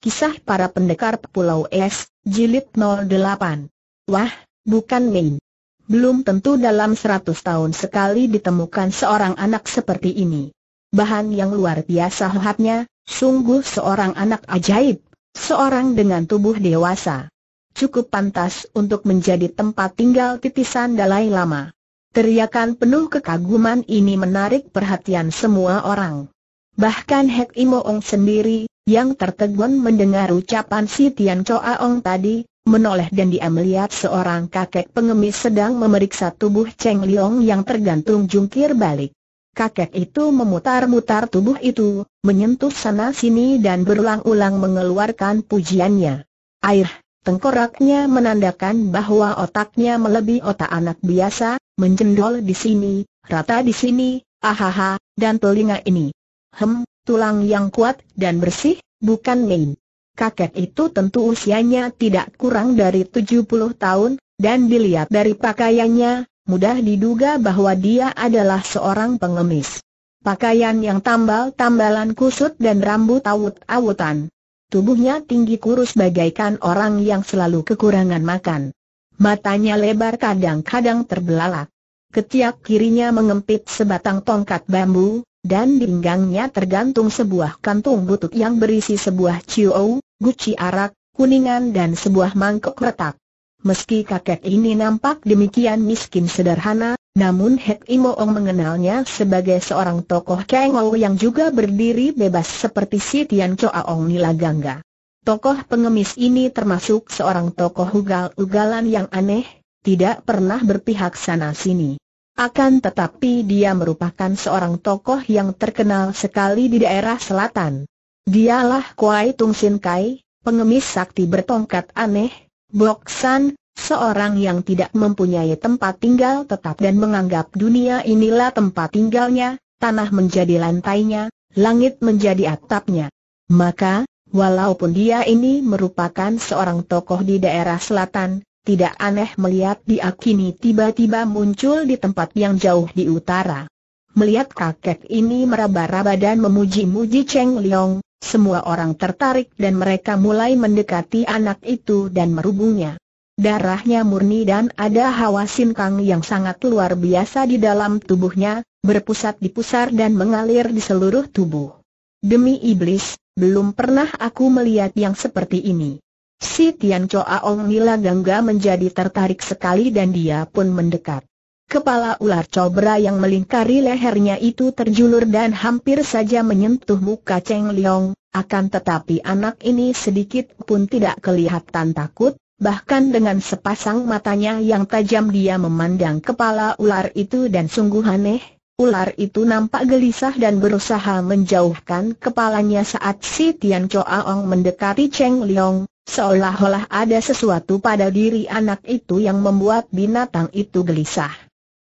Kisah para pendekar Pulau Es, Jilid 08. Wah, bukan main. Belum tentu dalam 100 tahun sekali ditemukan seorang anak seperti ini. Bahan yang luar biasa hatnya, sungguh seorang anak ajaib, seorang dengan tubuh dewasa. Cukup pantas untuk menjadi tempat tinggal titisan Dalai Lama. Teriakan penuh kekaguman ini menarik perhatian semua orang. Bahkan Hek Imo Ong sendiri, yang tertegun mendengar ucapan si Tian Choa Ong tadi, menoleh dan dia melihat seorang kakek pengemis sedang memeriksa tubuh Cheng Liong yang tergantung jungkir balik. Kakek itu memutar-mutar tubuh itu, menyentuh sana-sini dan berulang-ulang mengeluarkan pujiannya. Air, tengkoraknya menandakan bahwa otaknya melebihi otak anak biasa, menjendol di sini, rata di sini, ahaha, dan telinga ini. Hem, tulang yang kuat dan bersih, bukan main. Kakek itu tentu usianya tidak kurang dari 70 tahun, dan dilihat dari pakaiannya, mudah diduga bahwa dia adalah seorang pengemis. Pakaian yang tambal-tambalan kusut dan rambut awut-awutan. Tubuhnya tinggi kurus bagaikan orang yang selalu kekurangan makan. Matanya lebar kadang-kadang terbelalak. Ketiak kirinya mengempit sebatang tongkat bambu, dan di pinggangnya tergantung sebuah kantung butut yang berisi sebuah ciu, guci arak, kuningan dan sebuah mangkok retak. Meski kakek ini nampak demikian miskin sederhana, namun Hek Imoong mengenalnya sebagai seorang tokoh Kengou yang juga berdiri bebas seperti si Tian Nila Gangga. Tokoh pengemis ini termasuk seorang tokoh ugal-ugalan yang aneh, tidak pernah berpihak sana-sini. Akan tetapi dia merupakan seorang tokoh yang terkenal sekali di daerah selatan. Dialah Kuai Tung Sin Kai, pengemis sakti bertongkat aneh, San, seorang yang tidak mempunyai tempat tinggal tetap dan menganggap dunia inilah tempat tinggalnya, tanah menjadi lantainya, langit menjadi atapnya. Maka, walaupun dia ini merupakan seorang tokoh di daerah selatan, tidak aneh melihat dia kini tiba-tiba muncul di tempat yang jauh di utara. Melihat kakek ini meraba-raba dan memuji-muji Cheng Liang, semua orang tertarik dan mereka mulai mendekati anak itu dan merubungnya. Darahnya murni dan ada hawa sinkang yang sangat luar biasa di dalam tubuhnya, berpusat di pusar dan mengalir di seluruh tubuh. Demi iblis, belum pernah aku melihat yang seperti ini. Si Tian Choa Ong Nila Gangga menjadi tertarik sekali dan dia pun mendekat. Kepala ular cobra yang melingkari lehernya itu terjulur dan hampir saja menyentuh muka Cheng Liong, akan tetapi anak ini sedikit pun tidak kelihatan takut, bahkan dengan sepasang matanya yang tajam dia memandang kepala ular itu dan sungguh aneh, Ular itu nampak gelisah dan berusaha menjauhkan kepalanya saat si Tian Choa Ong mendekati Cheng Liong, Seolah-olah ada sesuatu pada diri anak itu yang membuat binatang itu gelisah.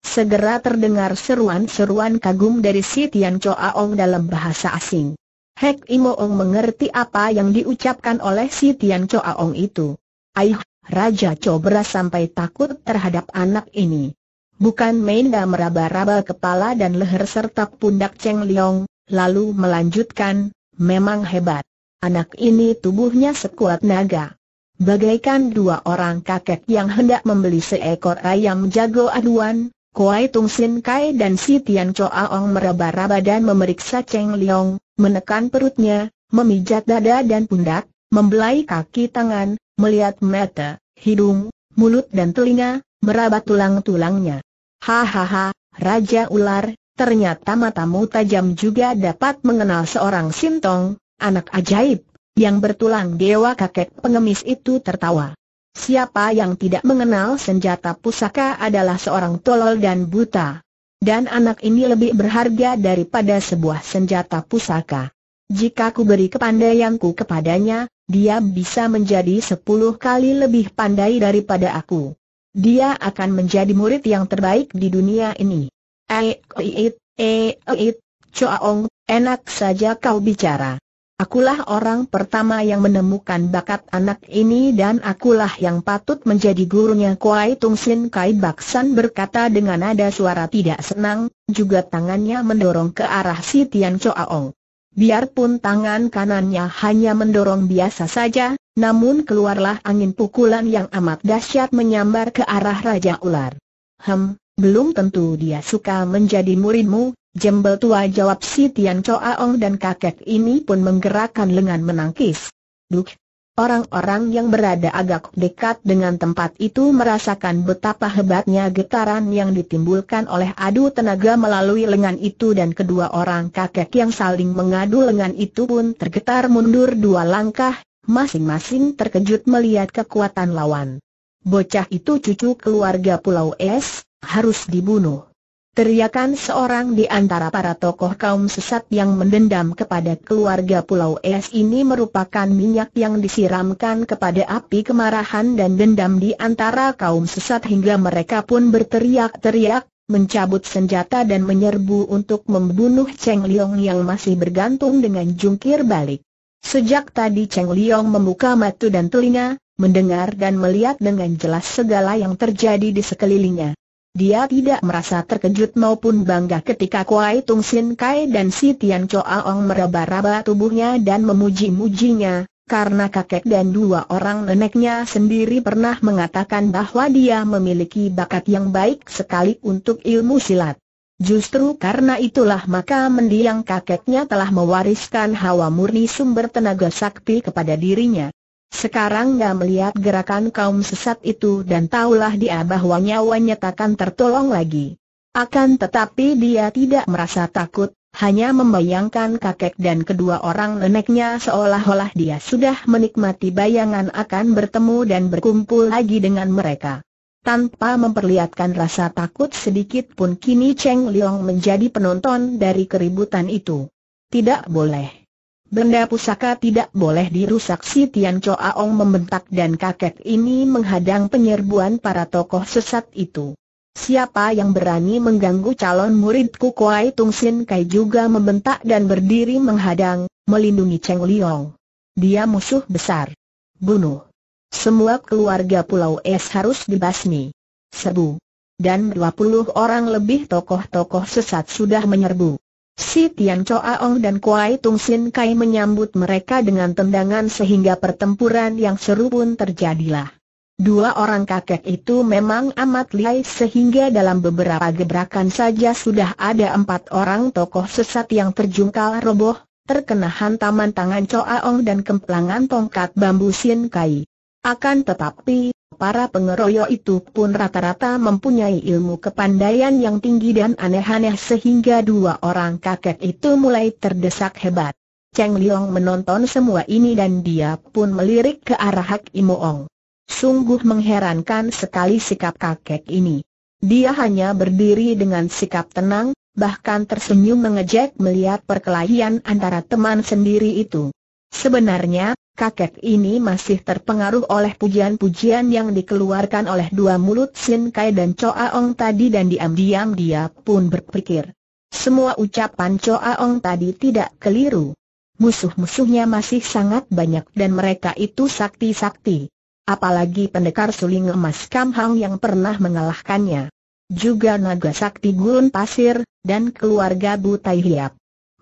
Segera terdengar seruan-seruan kagum dari si Tian Choaong dalam bahasa asing. Hek Ong mengerti apa yang diucapkan oleh si Tian Choaong itu. Aih, Raja Cobra sampai takut terhadap anak ini. Bukan main Menda meraba-raba kepala dan leher serta pundak Cheng Liong, lalu melanjutkan, memang hebat. Anak ini tubuhnya sekuat naga. Bagaikan dua orang kakek yang hendak membeli seekor ayam jago aduan, Kuai Tung Sin Kai dan si Tian Choa Ong meraba-raba dan memeriksa Cheng Liang, menekan perutnya, memijat dada dan pundak, membelai kaki tangan, melihat mata, hidung, mulut dan telinga, meraba tulang-tulangnya. Hahaha, Raja Ular, ternyata matamu tajam juga dapat mengenal seorang Sintong, Anak ajaib, yang bertulang dewa kakek pengemis itu tertawa. Siapa yang tidak mengenal senjata pusaka adalah seorang tolol dan buta. Dan anak ini lebih berharga daripada sebuah senjata pusaka. Jika ku beri kepandaianku kepadanya, dia bisa menjadi sepuluh kali lebih pandai daripada aku. Dia akan menjadi murid yang terbaik di dunia ini. Eh, eh, eh, eh, eh Choaong, enak saja kau bicara. Akulah orang pertama yang menemukan bakat anak ini dan akulah yang patut menjadi gurunya Kuai Tung Sin Kai Baksan berkata dengan nada suara tidak senang, juga tangannya mendorong ke arah si Tian Choaong. Biarpun tangan kanannya hanya mendorong biasa saja, namun keluarlah angin pukulan yang amat dahsyat menyambar ke arah Raja Ular. Hem, belum tentu dia suka menjadi muridmu, Jembel tua jawab si Tian Choa Ong dan kakek ini pun menggerakkan lengan menangkis. Duk, Orang-orang yang berada agak dekat dengan tempat itu merasakan betapa hebatnya getaran yang ditimbulkan oleh adu tenaga melalui lengan itu dan kedua orang kakek yang saling mengadu lengan itu pun tergetar mundur dua langkah, masing-masing terkejut melihat kekuatan lawan. Bocah itu cucu keluarga Pulau Es, harus dibunuh. Teriakan seorang di antara para tokoh kaum sesat yang mendendam kepada keluarga Pulau Es ini merupakan minyak yang disiramkan kepada api kemarahan dan dendam di antara kaum sesat hingga mereka pun berteriak-teriak, mencabut senjata dan menyerbu untuk membunuh Cheng Liong yang masih bergantung dengan jungkir balik. Sejak tadi Cheng Liong membuka mata dan telinga, mendengar dan melihat dengan jelas segala yang terjadi di sekelilingnya. Dia tidak merasa terkejut maupun bangga ketika Kuai Tung Sin Kai dan si Tian Ong meraba-raba tubuhnya dan memuji-mujinya, karena kakek dan dua orang neneknya sendiri pernah mengatakan bahwa dia memiliki bakat yang baik sekali untuk ilmu silat. Justru karena itulah maka mendiang kakeknya telah mewariskan hawa murni sumber tenaga sakti kepada dirinya. Sekarang dia melihat gerakan kaum sesat itu dan tahulah dia bahwa nyawanya takkan tertolong lagi. Akan tetapi dia tidak merasa takut, hanya membayangkan kakek dan kedua orang neneknya seolah-olah dia sudah menikmati bayangan akan bertemu dan berkumpul lagi dengan mereka. Tanpa memperlihatkan rasa takut sedikit pun kini Cheng Liang menjadi penonton dari keributan itu. Tidak boleh. Benda pusaka tidak boleh dirusak si Tian Cho Aong membentak dan kakek ini menghadang penyerbuan para tokoh sesat itu. Siapa yang berani mengganggu calon muridku Kuai Tung Sin Kai juga membentak dan berdiri menghadang, melindungi Cheng Liong. Dia musuh besar. Bunuh. Semua keluarga Pulau Es harus dibasmi. Sebu. Dan 20 orang lebih tokoh-tokoh sesat sudah menyerbu. Si Tian Coaong dan Kuai Tung Sin Kai menyambut mereka dengan tendangan sehingga pertempuran yang seru pun terjadilah. Dua orang kakek itu memang amat lihai sehingga dalam beberapa gebrakan saja sudah ada empat orang tokoh sesat yang terjungkal roboh, terkena hantaman tangan Coaong dan kemplangan tongkat bambu Sin Kai. Akan tetapi, para pengeroyok itu pun rata-rata mempunyai ilmu kepandaian yang tinggi dan aneh-aneh sehingga dua orang kakek itu mulai terdesak hebat. Cheng Liong menonton semua ini dan dia pun melirik ke arah Hak Imoong. Sungguh mengherankan sekali sikap kakek ini. Dia hanya berdiri dengan sikap tenang, bahkan tersenyum mengejek melihat perkelahian antara teman sendiri itu. Sebenarnya, kakek ini masih terpengaruh oleh pujian-pujian yang dikeluarkan oleh dua mulut Sin Kai dan Choa Ong tadi dan diam-diam dia pun berpikir. Semua ucapan Choa Ong tadi tidak keliru. Musuh-musuhnya masih sangat banyak dan mereka itu sakti-sakti. Apalagi pendekar suling emas Kam Hang yang pernah mengalahkannya. Juga naga sakti gurun pasir, dan keluarga Butai Hiap.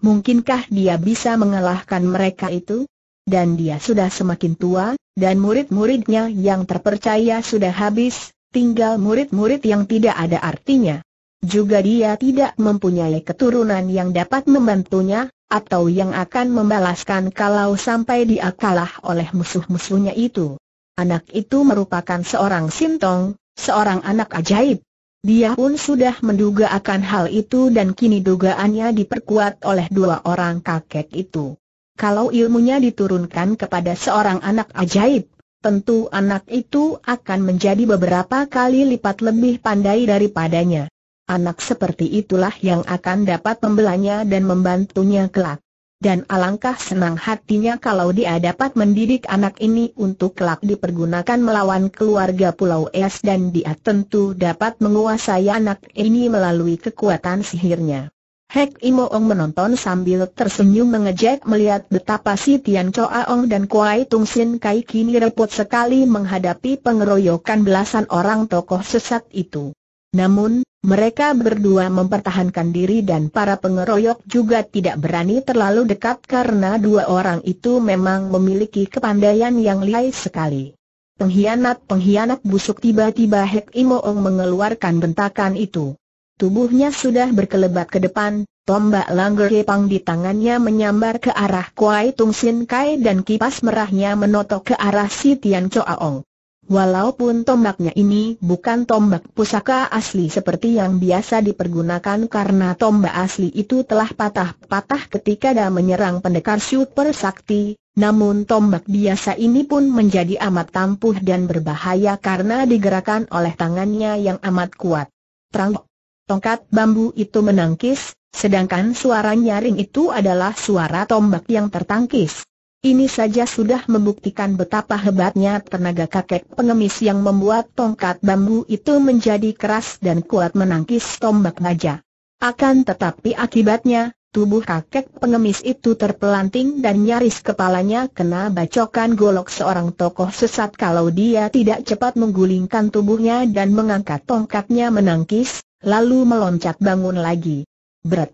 Mungkinkah dia bisa mengalahkan mereka itu? dan dia sudah semakin tua, dan murid-muridnya yang terpercaya sudah habis, tinggal murid-murid yang tidak ada artinya. Juga dia tidak mempunyai keturunan yang dapat membantunya, atau yang akan membalaskan kalau sampai dia kalah oleh musuh-musuhnya itu. Anak itu merupakan seorang sintong, seorang anak ajaib. Dia pun sudah menduga akan hal itu dan kini dugaannya diperkuat oleh dua orang kakek itu kalau ilmunya diturunkan kepada seorang anak ajaib, tentu anak itu akan menjadi beberapa kali lipat lebih pandai daripadanya. Anak seperti itulah yang akan dapat membelanya dan membantunya kelak. Dan alangkah senang hatinya kalau dia dapat mendidik anak ini untuk kelak dipergunakan melawan keluarga Pulau Es dan dia tentu dapat menguasai anak ini melalui kekuatan sihirnya. Hek Imo Imoong menonton sambil tersenyum mengejek melihat betapa si Tian Choa Ong dan Kuai Tung Sin Kai kini repot sekali menghadapi pengeroyokan belasan orang tokoh sesat itu. Namun, mereka berdua mempertahankan diri dan para pengeroyok juga tidak berani terlalu dekat karena dua orang itu memang memiliki kepandaian yang lihai sekali. Pengkhianat-pengkhianat busuk tiba-tiba Hek Imo Imoong mengeluarkan bentakan itu. Tubuhnya sudah berkelebat ke depan, tombak langgar Yepang di tangannya menyambar ke arah Kuai Tung Sin Kai dan kipas merahnya menotok ke arah si Tian ong. Walaupun tombaknya ini bukan tombak pusaka asli seperti yang biasa dipergunakan karena tombak asli itu telah patah-patah ketika dia menyerang pendekar super sakti, namun tombak biasa ini pun menjadi amat tampuh dan berbahaya karena digerakkan oleh tangannya yang amat kuat tongkat bambu itu menangkis, sedangkan suara nyaring itu adalah suara tombak yang tertangkis. Ini saja sudah membuktikan betapa hebatnya tenaga kakek pengemis yang membuat tongkat bambu itu menjadi keras dan kuat menangkis tombak naja. Akan tetapi akibatnya, tubuh kakek pengemis itu terpelanting dan nyaris kepalanya kena bacokan golok seorang tokoh sesat kalau dia tidak cepat menggulingkan tubuhnya dan mengangkat tongkatnya menangkis, lalu meloncat bangun lagi. Berat.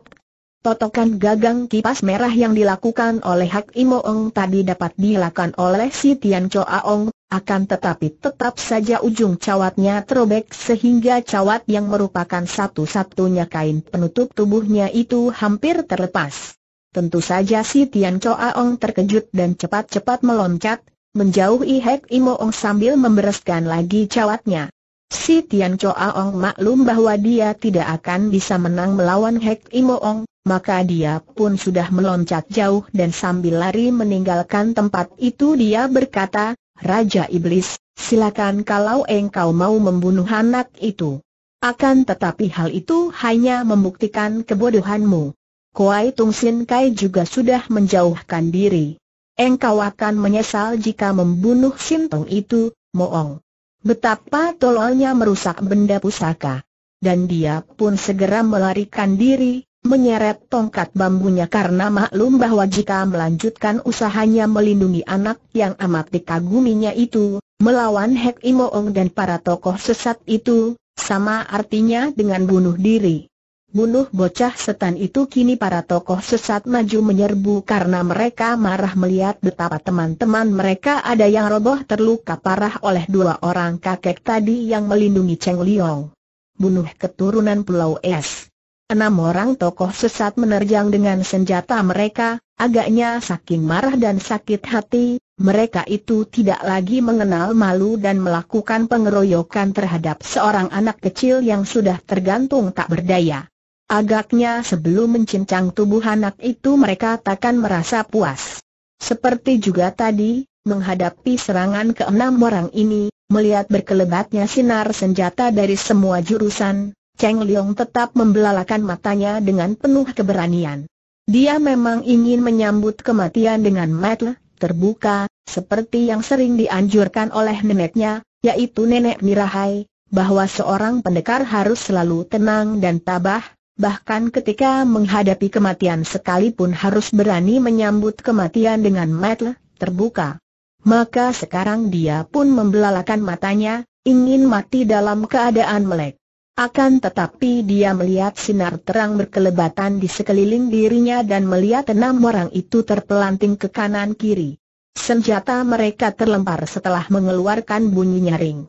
Totokan gagang kipas merah yang dilakukan oleh Hak Imo Ong tadi dapat dilakukan oleh si Tian Choa Ong, akan tetapi tetap saja ujung cawatnya terobek sehingga cawat yang merupakan satu-satunya kain penutup tubuhnya itu hampir terlepas. Tentu saja si Tian Choa Ong terkejut dan cepat-cepat meloncat, menjauhi Hak Imo Ong sambil membereskan lagi cawatnya. Si Tian Choa Ong maklum bahwa dia tidak akan bisa menang melawan Hek Imo Ong, maka dia pun sudah meloncat jauh dan sambil lari meninggalkan tempat itu dia berkata, Raja Iblis, silakan kalau engkau mau membunuh anak itu. Akan tetapi hal itu hanya membuktikan kebodohanmu. Kuai Tung Sin Kai juga sudah menjauhkan diri. Engkau akan menyesal jika membunuh Sintong itu, Moong. Betapa tololnya merusak benda pusaka. Dan dia pun segera melarikan diri, menyeret tongkat bambunya karena maklum bahwa jika melanjutkan usahanya melindungi anak yang amat dikaguminya itu, melawan Hek Imoong dan para tokoh sesat itu, sama artinya dengan bunuh diri. Bunuh bocah setan itu kini para tokoh sesat maju menyerbu karena mereka marah melihat betapa teman-teman mereka ada yang roboh terluka parah oleh dua orang kakek tadi yang melindungi Cheng Liong. Bunuh keturunan Pulau Es. Enam orang tokoh sesat menerjang dengan senjata mereka, agaknya saking marah dan sakit hati, mereka itu tidak lagi mengenal malu dan melakukan pengeroyokan terhadap seorang anak kecil yang sudah tergantung tak berdaya. Agaknya sebelum mencincang tubuh anak itu mereka takkan merasa puas. Seperti juga tadi, menghadapi serangan keenam orang ini, melihat berkelebatnya sinar senjata dari semua jurusan, Cheng Liong tetap membelalakan matanya dengan penuh keberanian. Dia memang ingin menyambut kematian dengan mata terbuka, seperti yang sering dianjurkan oleh neneknya, yaitu nenek Mirahai, bahwa seorang pendekar harus selalu tenang dan tabah, bahkan ketika menghadapi kematian sekalipun harus berani menyambut kematian dengan mata terbuka. Maka sekarang dia pun membelalakan matanya, ingin mati dalam keadaan melek. Akan tetapi dia melihat sinar terang berkelebatan di sekeliling dirinya dan melihat enam orang itu terpelanting ke kanan kiri. Senjata mereka terlempar setelah mengeluarkan bunyi nyaring.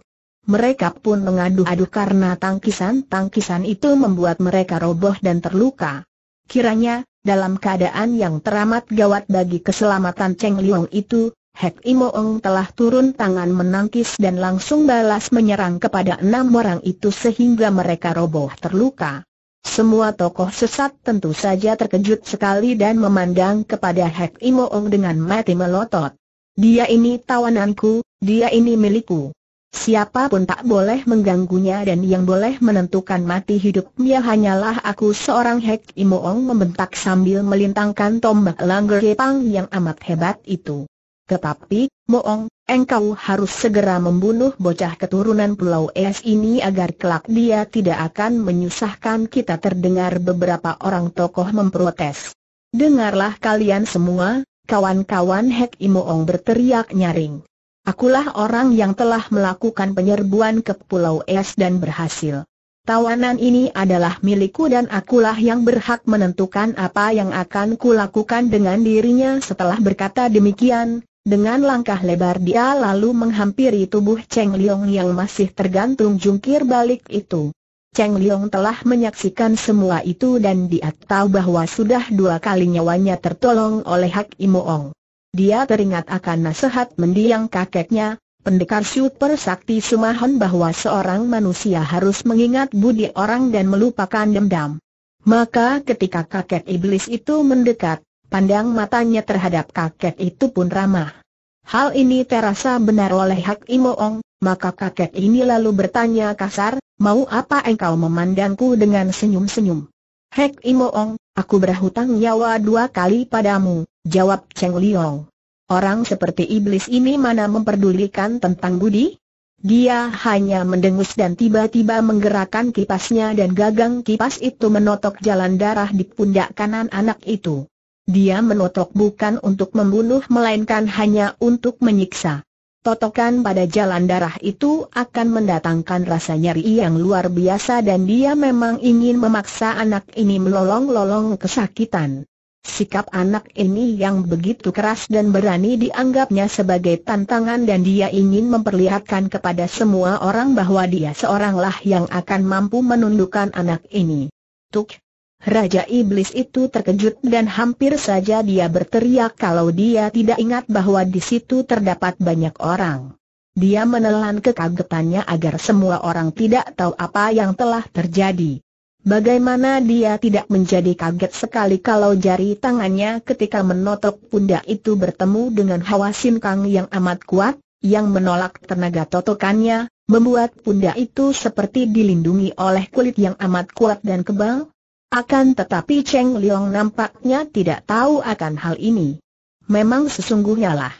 Mereka pun mengadu-adu karena tangkisan-tangkisan itu membuat mereka roboh dan terluka. Kiranya, dalam keadaan yang teramat gawat bagi keselamatan Cheng Liong itu, Hek Imoong telah turun tangan menangkis dan langsung balas menyerang kepada enam orang itu sehingga mereka roboh terluka. Semua tokoh sesat tentu saja terkejut sekali dan memandang kepada Hek Imoong dengan mati melotot. Dia ini tawananku, dia ini milikku. Siapapun tak boleh mengganggunya dan yang boleh menentukan mati hidupnya hanyalah aku seorang Hek Imoong membentak sambil melintangkan tombak langgar Jepang yang amat hebat itu. Tetapi, Moong, engkau harus segera membunuh bocah keturunan Pulau Es ini agar kelak dia tidak akan menyusahkan kita terdengar beberapa orang tokoh memprotes. Dengarlah kalian semua, kawan-kawan Hek Imoong berteriak nyaring. Akulah orang yang telah melakukan penyerbuan ke Pulau Es dan berhasil. Tawanan ini adalah milikku dan akulah yang berhak menentukan apa yang akan kulakukan dengan dirinya setelah berkata demikian. Dengan langkah lebar dia lalu menghampiri tubuh Cheng Liong yang masih tergantung jungkir balik itu. Cheng Liong telah menyaksikan semua itu dan dia tahu bahwa sudah dua kali nyawanya tertolong oleh Hak Imoong dia teringat akan nasihat mendiang kakeknya, pendekar super sakti Sumahon bahwa seorang manusia harus mengingat budi orang dan melupakan dendam. Maka ketika kakek iblis itu mendekat, pandang matanya terhadap kakek itu pun ramah. Hal ini terasa benar oleh Hak Imoong, maka kakek ini lalu bertanya kasar, mau apa engkau memandangku dengan senyum-senyum? Hak Imoong, aku berhutang nyawa dua kali padamu, Jawab Cheng Liong. Orang seperti iblis ini mana memperdulikan tentang budi? Dia hanya mendengus dan tiba-tiba menggerakkan kipasnya dan gagang kipas itu menotok jalan darah di pundak kanan anak itu. Dia menotok bukan untuk membunuh melainkan hanya untuk menyiksa. Totokan pada jalan darah itu akan mendatangkan rasa nyeri yang luar biasa dan dia memang ingin memaksa anak ini melolong-lolong kesakitan. Sikap anak ini yang begitu keras dan berani dianggapnya sebagai tantangan dan dia ingin memperlihatkan kepada semua orang bahwa dia seoranglah yang akan mampu menundukkan anak ini. Tuk! Raja Iblis itu terkejut dan hampir saja dia berteriak kalau dia tidak ingat bahwa di situ terdapat banyak orang. Dia menelan kekagetannya agar semua orang tidak tahu apa yang telah terjadi. Bagaimana dia tidak menjadi kaget sekali kalau jari tangannya ketika menotok pundak itu bertemu dengan hawa sinkang yang amat kuat, yang menolak tenaga totokannya, membuat pundak itu seperti dilindungi oleh kulit yang amat kuat dan kebal? Akan tetapi Cheng Liong nampaknya tidak tahu akan hal ini. Memang sesungguhnya lah.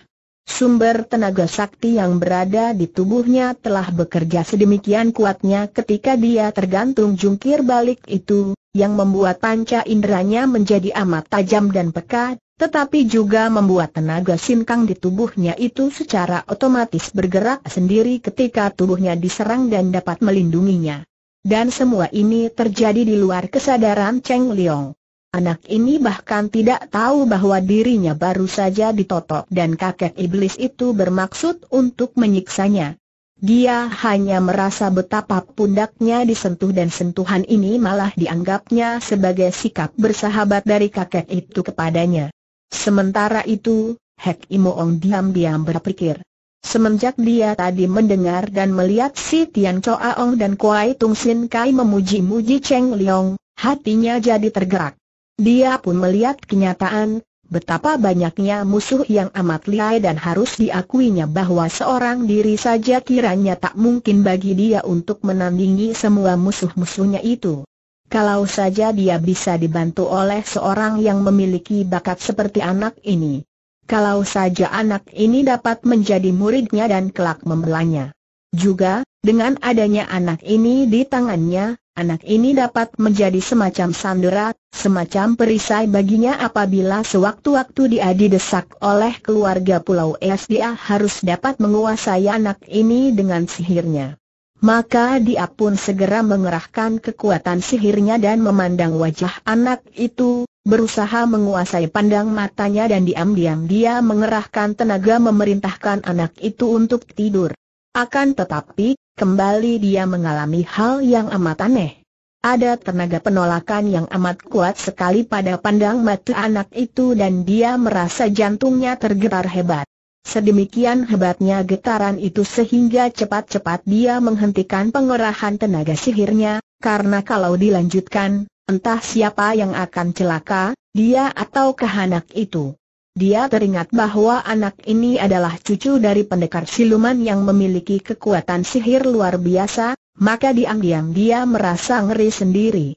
Sumber tenaga sakti yang berada di tubuhnya telah bekerja sedemikian kuatnya ketika dia tergantung jungkir balik itu, yang membuat panca inderanya menjadi amat tajam dan peka, tetapi juga membuat tenaga sinkang di tubuhnya itu secara otomatis bergerak sendiri ketika tubuhnya diserang dan dapat melindunginya. Dan semua ini terjadi di luar kesadaran Cheng Liong. Anak ini bahkan tidak tahu bahwa dirinya baru saja ditotok dan kakek iblis itu bermaksud untuk menyiksanya. Dia hanya merasa betapa pundaknya disentuh dan sentuhan ini malah dianggapnya sebagai sikap bersahabat dari kakek itu kepadanya. Sementara itu, Hek Imoong diam-diam berpikir. Semenjak dia tadi mendengar dan melihat si Tian Choa Ong dan Kuai Tung Sin Kai memuji-muji Cheng Leong, hatinya jadi tergerak. Dia pun melihat kenyataan, betapa banyaknya musuh yang amat lihai dan harus diakuinya bahwa seorang diri saja kiranya tak mungkin bagi dia untuk menandingi semua musuh-musuhnya itu. Kalau saja dia bisa dibantu oleh seorang yang memiliki bakat seperti anak ini. Kalau saja anak ini dapat menjadi muridnya dan kelak membelanya. Juga, dengan adanya anak ini di tangannya, Anak ini dapat menjadi semacam sandera, semacam perisai baginya apabila sewaktu-waktu dia didesak oleh keluarga Pulau Es harus dapat menguasai anak ini dengan sihirnya. Maka dia pun segera mengerahkan kekuatan sihirnya dan memandang wajah anak itu, berusaha menguasai pandang matanya dan diam-diam dia mengerahkan tenaga memerintahkan anak itu untuk tidur. Akan tetapi, kembali dia mengalami hal yang amat aneh. Ada tenaga penolakan yang amat kuat sekali pada pandang mata anak itu dan dia merasa jantungnya tergetar hebat. Sedemikian hebatnya getaran itu sehingga cepat-cepat dia menghentikan pengerahan tenaga sihirnya, karena kalau dilanjutkan, entah siapa yang akan celaka, dia atau anak itu. Dia teringat bahwa anak ini adalah cucu dari pendekar siluman yang memiliki kekuatan sihir luar biasa, maka diam-diam dia merasa ngeri sendiri.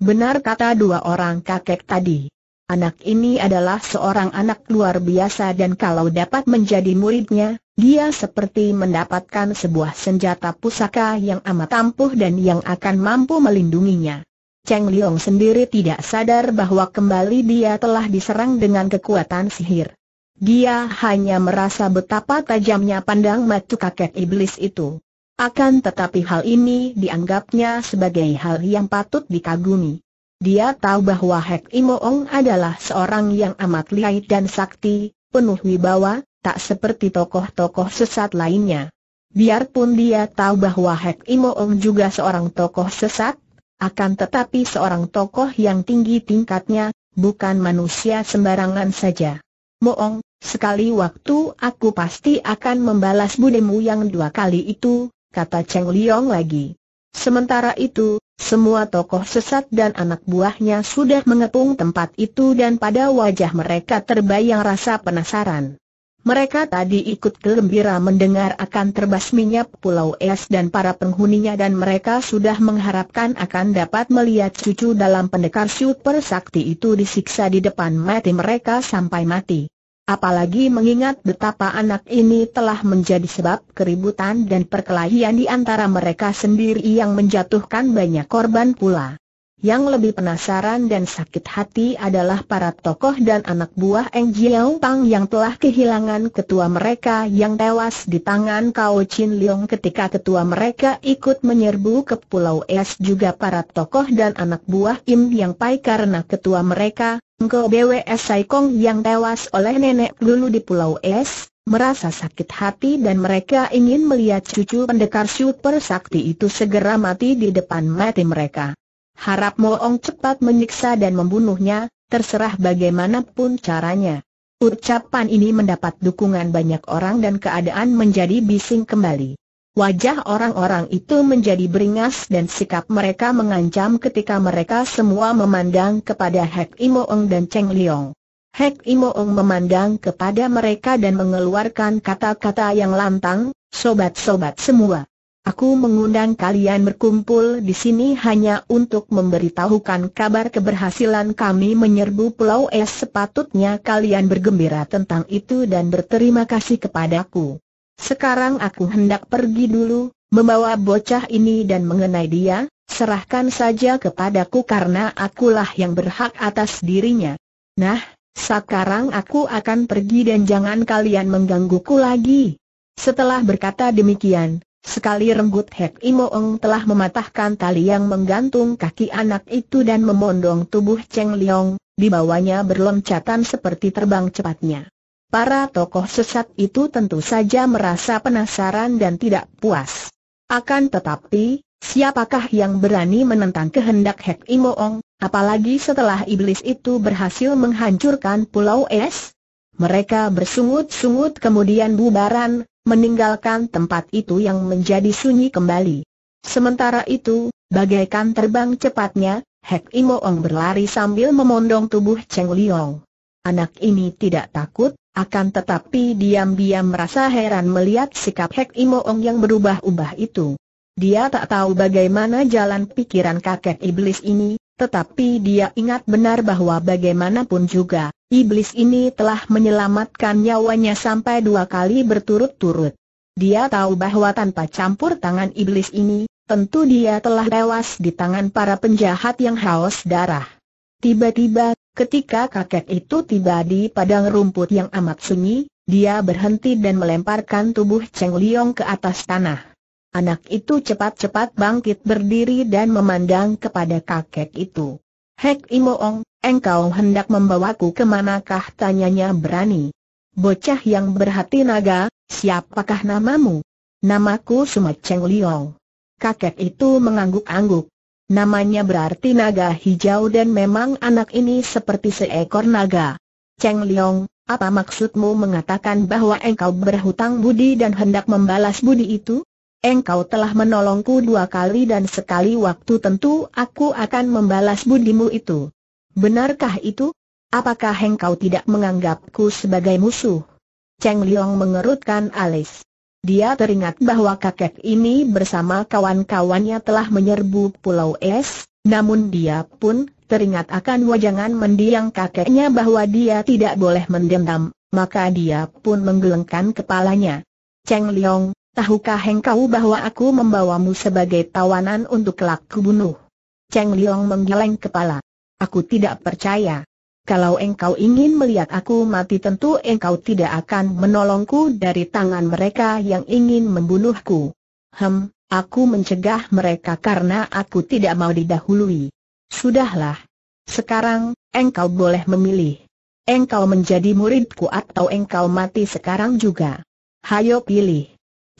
Benar kata dua orang kakek tadi. Anak ini adalah seorang anak luar biasa dan kalau dapat menjadi muridnya, dia seperti mendapatkan sebuah senjata pusaka yang amat ampuh dan yang akan mampu melindunginya. Cheng Liong sendiri tidak sadar bahwa kembali dia telah diserang dengan kekuatan sihir. Dia hanya merasa betapa tajamnya pandang matu kakek iblis itu. Akan tetapi hal ini dianggapnya sebagai hal yang patut dikagumi. Dia tahu bahwa Hek Imoong adalah seorang yang amat lihai dan sakti, penuh wibawa, tak seperti tokoh-tokoh sesat lainnya. Biarpun dia tahu bahwa Hek Imoong juga seorang tokoh sesat, akan tetapi seorang tokoh yang tinggi tingkatnya, bukan manusia sembarangan saja. Moong, sekali waktu aku pasti akan membalas budemu yang dua kali itu, kata Cheng Liong lagi. Sementara itu, semua tokoh sesat dan anak buahnya sudah mengepung tempat itu dan pada wajah mereka terbayang rasa penasaran. Mereka tadi ikut gembira mendengar akan terbasminya Pulau Es dan para penghuninya dan mereka sudah mengharapkan akan dapat melihat cucu dalam pendekar super sakti itu disiksa di depan mati mereka sampai mati. Apalagi mengingat betapa anak ini telah menjadi sebab keributan dan perkelahian di antara mereka sendiri yang menjatuhkan banyak korban pula. Yang lebih penasaran dan sakit hati adalah para tokoh dan anak buah Eng Jiao Pang yang telah kehilangan ketua mereka yang tewas di tangan Kao Chin Leong ketika ketua mereka ikut menyerbu ke Pulau Es juga para tokoh dan anak buah Im yang Pai karena ketua mereka, Engkau BWS Kong yang tewas oleh nenek dulu di Pulau Es, merasa sakit hati dan mereka ingin melihat cucu pendekar super sakti itu segera mati di depan mati mereka. Harap Moong cepat menyiksa dan membunuhnya, terserah bagaimanapun caranya. Ucapan ini mendapat dukungan banyak orang dan keadaan menjadi bising kembali. Wajah orang-orang itu menjadi beringas dan sikap mereka mengancam ketika mereka semua memandang kepada Hek Imoong dan Cheng Liong. Hek Imoong memandang kepada mereka dan mengeluarkan kata-kata yang lantang, sobat-sobat semua. Aku mengundang kalian berkumpul di sini hanya untuk memberitahukan kabar keberhasilan kami menyerbu Pulau Es. Sepatutnya kalian bergembira tentang itu dan berterima kasih kepadaku. Sekarang aku hendak pergi dulu, membawa bocah ini dan mengenai dia, serahkan saja kepadaku karena akulah yang berhak atas dirinya. Nah, sekarang aku akan pergi dan jangan kalian menggangguku lagi. Setelah berkata demikian, Sekali renggut Hek Imoong telah mematahkan tali yang menggantung kaki anak itu dan memondong tubuh Cheng Liong, dibawanya berloncatan seperti terbang cepatnya. Para tokoh sesat itu tentu saja merasa penasaran dan tidak puas. Akan tetapi, siapakah yang berani menentang kehendak Hek Imoong, apalagi setelah iblis itu berhasil menghancurkan Pulau Es? Mereka bersungut-sungut kemudian bubaran, meninggalkan tempat itu yang menjadi sunyi kembali. Sementara itu, bagaikan terbang cepatnya, Hek Imoong berlari sambil memondong tubuh Cheng Liong. Anak ini tidak takut, akan tetapi diam-diam merasa heran melihat sikap Hek Imoong yang berubah-ubah itu. Dia tak tahu bagaimana jalan pikiran kakek iblis ini, tetapi dia ingat benar bahwa bagaimanapun juga, iblis ini telah menyelamatkan nyawanya sampai dua kali berturut-turut. Dia tahu bahwa tanpa campur tangan iblis ini, tentu dia telah tewas di tangan para penjahat yang haus darah. Tiba-tiba, ketika kakek itu tiba di padang rumput yang amat sunyi, dia berhenti dan melemparkan tubuh Cheng Liong ke atas tanah. Anak itu cepat-cepat bangkit berdiri dan memandang kepada kakek itu. Hek Imoong, engkau hendak membawaku kemanakah tanyanya berani. Bocah yang berhati naga, siapakah namamu? Namaku Cheng Liong. Kakek itu mengangguk-angguk. Namanya berarti naga hijau dan memang anak ini seperti seekor naga. Cheng Liong, apa maksudmu mengatakan bahwa engkau berhutang budi dan hendak membalas budi itu? Engkau telah menolongku dua kali dan sekali waktu tentu aku akan membalas budimu itu. Benarkah itu? Apakah engkau tidak menganggapku sebagai musuh? Cheng Liang mengerutkan alis. Dia teringat bahwa kakek ini bersama kawan-kawannya telah menyerbu Pulau Es, namun dia pun teringat akan wajangan mendiang kakeknya bahwa dia tidak boleh mendendam, maka dia pun menggelengkan kepalanya. Cheng Liang tahukah engkau bahwa aku membawamu sebagai tawanan untuk kelak bunuh? Cheng Liong menggeleng kepala. Aku tidak percaya. Kalau engkau ingin melihat aku mati tentu engkau tidak akan menolongku dari tangan mereka yang ingin membunuhku. Hem, aku mencegah mereka karena aku tidak mau didahului. Sudahlah. Sekarang, engkau boleh memilih. Engkau menjadi muridku atau engkau mati sekarang juga. Hayo pilih.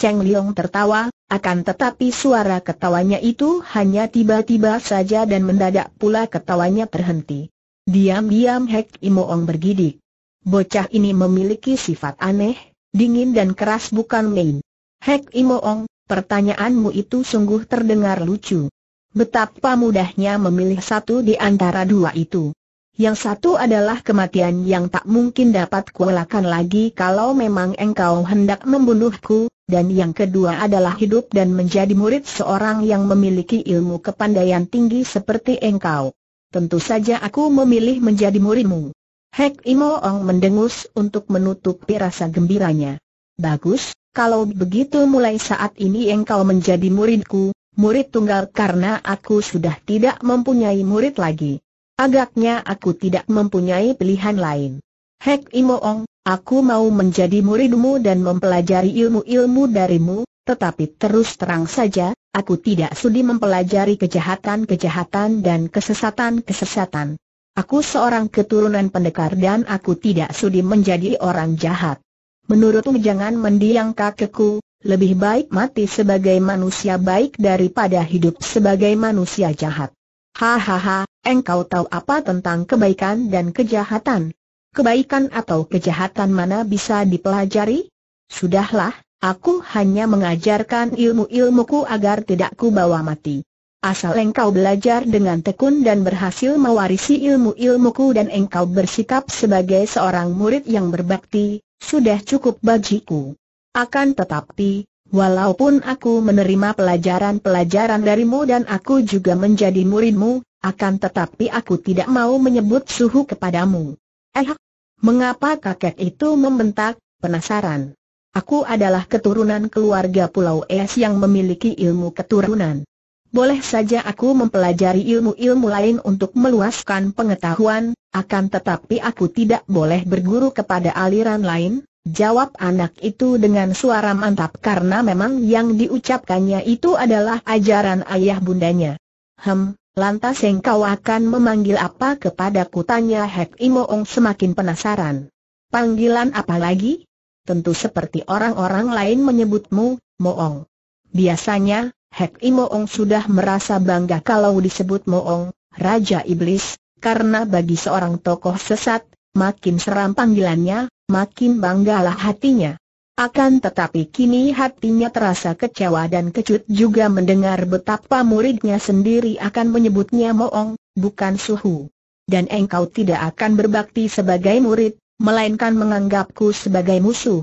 Cheng Liong tertawa, akan tetapi suara ketawanya itu hanya tiba-tiba saja dan mendadak pula ketawanya terhenti. Diam-diam Hek Imoong bergidik. Bocah ini memiliki sifat aneh, dingin dan keras bukan main. Hek Imoong, pertanyaanmu itu sungguh terdengar lucu. Betapa mudahnya memilih satu di antara dua itu. Yang satu adalah kematian yang tak mungkin dapat kuelakan lagi kalau memang engkau hendak membunuhku, dan yang kedua adalah hidup dan menjadi murid seorang yang memiliki ilmu kepandaian tinggi seperti engkau. Tentu saja aku memilih menjadi muridmu. Hek Imo Ong mendengus untuk menutupi rasa gembiranya. Bagus, kalau begitu mulai saat ini engkau menjadi muridku, murid tunggal karena aku sudah tidak mempunyai murid lagi. Agaknya aku tidak mempunyai pilihan lain. Hek Imoong, aku mau menjadi muridmu dan mempelajari ilmu-ilmu darimu, tetapi terus terang saja, aku tidak sudi mempelajari kejahatan-kejahatan dan kesesatan-kesesatan. Aku seorang keturunan pendekar dan aku tidak sudi menjadi orang jahat. Menurutmu jangan mendiang kakekku, lebih baik mati sebagai manusia baik daripada hidup sebagai manusia jahat. Hahaha, engkau tahu apa tentang kebaikan dan kejahatan? Kebaikan atau kejahatan mana bisa dipelajari? Sudahlah, aku hanya mengajarkan ilmu-ilmuku agar tidak ku bawa mati. Asal engkau belajar dengan tekun dan berhasil mewarisi ilmu-ilmuku dan engkau bersikap sebagai seorang murid yang berbakti, sudah cukup bagiku. Akan tetapi, walaupun aku menerima pelajaran-pelajaran darimu dan aku juga menjadi muridmu, akan tetapi aku tidak mau menyebut suhu kepadamu. Eh, mengapa kakek itu membentak, penasaran? Aku adalah keturunan keluarga Pulau Es yang memiliki ilmu keturunan. Boleh saja aku mempelajari ilmu-ilmu lain untuk meluaskan pengetahuan, akan tetapi aku tidak boleh berguru kepada aliran lain, Jawab anak itu dengan suara mantap karena memang yang diucapkannya itu adalah ajaran ayah bundanya. Hem, Lantas engkau akan memanggil apa kepadaku tanya Hek Imoong semakin penasaran. Panggilan apa lagi? Tentu seperti orang-orang lain menyebutmu, Moong. Biasanya, Hek Imoong sudah merasa bangga kalau disebut Moong, Raja Iblis, karena bagi seorang tokoh sesat, makin seram panggilannya, makin banggalah hatinya. Akan tetapi kini hatinya terasa kecewa dan kecut juga mendengar betapa muridnya sendiri akan menyebutnya moong, bukan suhu. Dan engkau tidak akan berbakti sebagai murid, melainkan menganggapku sebagai musuh.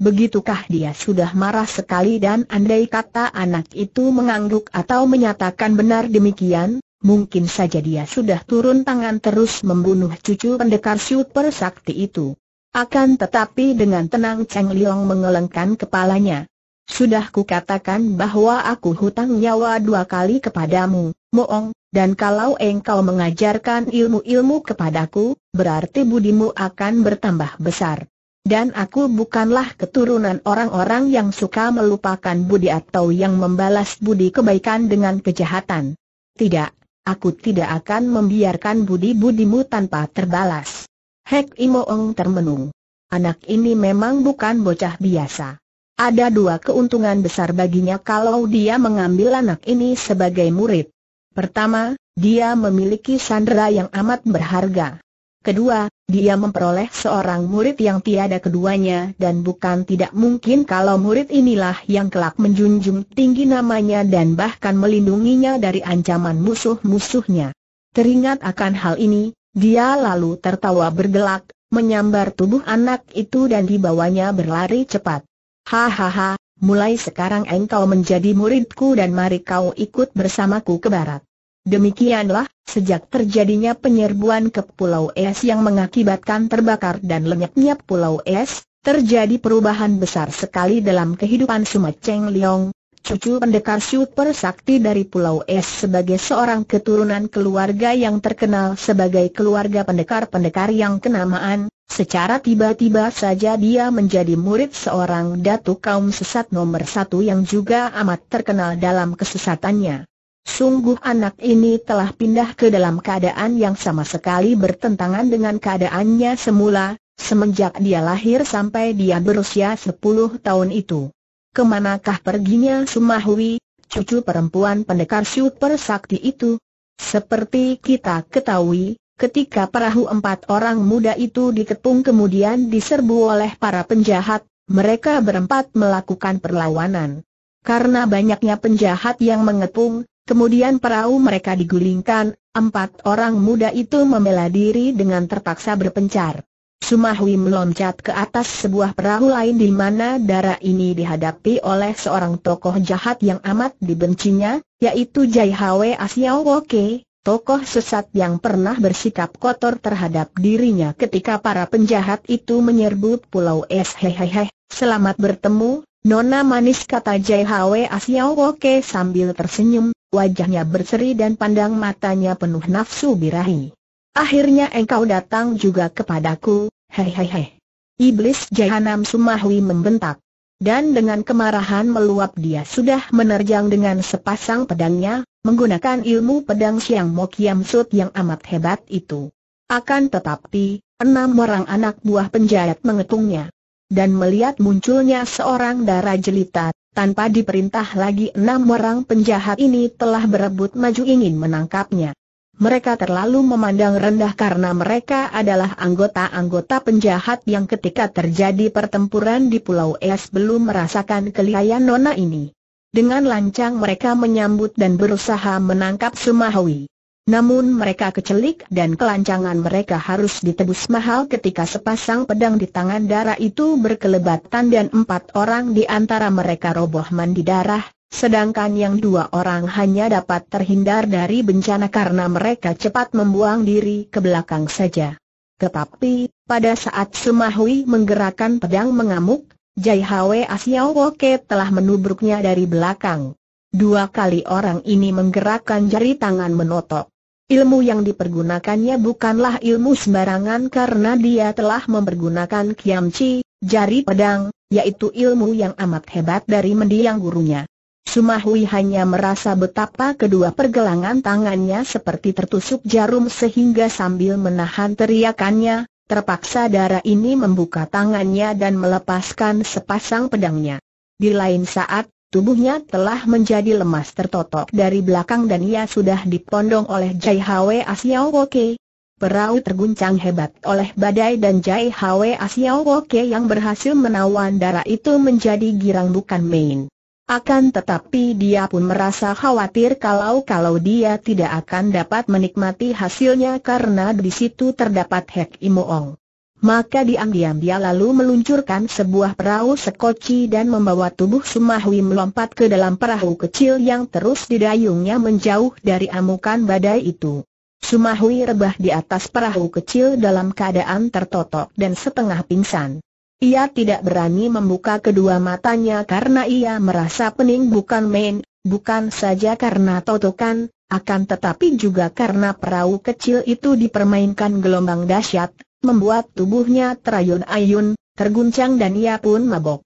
Begitukah dia sudah marah sekali dan andai kata anak itu mengangguk atau menyatakan benar demikian, mungkin saja dia sudah turun tangan terus membunuh cucu pendekar super sakti itu. Akan tetapi dengan tenang Cheng Liong mengelengkan kepalanya. Sudah kukatakan bahwa aku hutang nyawa dua kali kepadamu, Moong, dan kalau engkau mengajarkan ilmu-ilmu kepadaku, berarti budimu akan bertambah besar. Dan aku bukanlah keturunan orang-orang yang suka melupakan budi atau yang membalas budi kebaikan dengan kejahatan. Tidak, aku tidak akan membiarkan budi-budimu tanpa terbalas. Hek Imoong termenung. Anak ini memang bukan bocah biasa. Ada dua keuntungan besar baginya kalau dia mengambil anak ini sebagai murid. Pertama, dia memiliki sandera yang amat berharga. Kedua, dia memperoleh seorang murid yang tiada keduanya dan bukan tidak mungkin kalau murid inilah yang kelak menjunjung tinggi namanya dan bahkan melindunginya dari ancaman musuh-musuhnya. Teringat akan hal ini, dia lalu tertawa bergelak, menyambar tubuh anak itu dan dibawanya berlari cepat. Hahaha, mulai sekarang engkau menjadi muridku dan mari kau ikut bersamaku ke barat. Demikianlah, sejak terjadinya penyerbuan ke Pulau Es yang mengakibatkan terbakar dan lenyapnya Pulau Es, terjadi perubahan besar sekali dalam kehidupan Sumat Cheng Leong, cucu pendekar super sakti dari Pulau Es sebagai seorang keturunan keluarga yang terkenal sebagai keluarga pendekar-pendekar yang kenamaan, secara tiba-tiba saja dia menjadi murid seorang datu kaum sesat nomor satu yang juga amat terkenal dalam kesesatannya. Sungguh anak ini telah pindah ke dalam keadaan yang sama sekali bertentangan dengan keadaannya semula, semenjak dia lahir sampai dia berusia 10 tahun itu. Kemanakah perginya Sumahwi, cucu perempuan pendekar super sakti itu? Seperti kita ketahui, ketika perahu empat orang muda itu dikepung kemudian diserbu oleh para penjahat, mereka berempat melakukan perlawanan. Karena banyaknya penjahat yang mengepung, kemudian perahu mereka digulingkan, empat orang muda itu membela diri dengan terpaksa berpencar. Sumahui meloncat ke atas sebuah perahu lain di mana darah ini dihadapi oleh seorang tokoh jahat yang amat dibencinya, yaitu Jai Hwe Asiao Woke, tokoh sesat yang pernah bersikap kotor terhadap dirinya ketika para penjahat itu menyerbu pulau es hehehe. Selamat bertemu, Nona manis kata Jai Hwe Asiao Woke sambil tersenyum, wajahnya berseri dan pandang matanya penuh nafsu birahi. Akhirnya engkau datang juga kepadaku, hehehe. Iblis Jahanam Sumahwi membentak. Dan dengan kemarahan meluap dia sudah menerjang dengan sepasang pedangnya, menggunakan ilmu pedang Siang Mo Kiam yang amat hebat itu. Akan tetapi, enam orang anak buah penjahat mengetungnya. Dan melihat munculnya seorang darah jelita, tanpa diperintah lagi enam orang penjahat ini telah berebut maju ingin menangkapnya mereka terlalu memandang rendah karena mereka adalah anggota-anggota penjahat yang ketika terjadi pertempuran di Pulau Es belum merasakan kelihayan nona ini. Dengan lancang mereka menyambut dan berusaha menangkap Sumahwi. Namun mereka kecelik dan kelancangan mereka harus ditebus mahal ketika sepasang pedang di tangan darah itu berkelebatan dan empat orang di antara mereka roboh mandi darah, Sedangkan yang dua orang hanya dapat terhindar dari bencana karena mereka cepat membuang diri ke belakang saja. Tetapi, pada saat Sumahui menggerakkan pedang mengamuk, Jai Hwe Asiao Woke telah menubruknya dari belakang. Dua kali orang ini menggerakkan jari tangan menotok. Ilmu yang dipergunakannya bukanlah ilmu sembarangan karena dia telah mempergunakan kiamci, jari pedang, yaitu ilmu yang amat hebat dari mendiang gurunya. Sumahui hanya merasa betapa kedua pergelangan tangannya seperti tertusuk jarum sehingga sambil menahan teriakannya, terpaksa darah ini membuka tangannya dan melepaskan sepasang pedangnya. Di lain saat, tubuhnya telah menjadi lemas tertotok dari belakang dan ia sudah dipondong oleh Jai Hwe Asiao Woke. Perahu terguncang hebat oleh badai dan Jai Hwe Asiao Woke yang berhasil menawan darah itu menjadi girang bukan main. Akan tetapi dia pun merasa khawatir kalau-kalau dia tidak akan dapat menikmati hasilnya karena di situ terdapat Hek Imoong. Maka diam-diam dia lalu meluncurkan sebuah perahu sekoci dan membawa tubuh Sumahwi melompat ke dalam perahu kecil yang terus didayungnya menjauh dari amukan badai itu. Sumahwi rebah di atas perahu kecil dalam keadaan tertotok dan setengah pingsan. Ia tidak berani membuka kedua matanya karena ia merasa pening bukan main, bukan saja karena totokan, akan tetapi juga karena perahu kecil itu dipermainkan gelombang dahsyat, membuat tubuhnya terayun-ayun, terguncang dan ia pun mabok.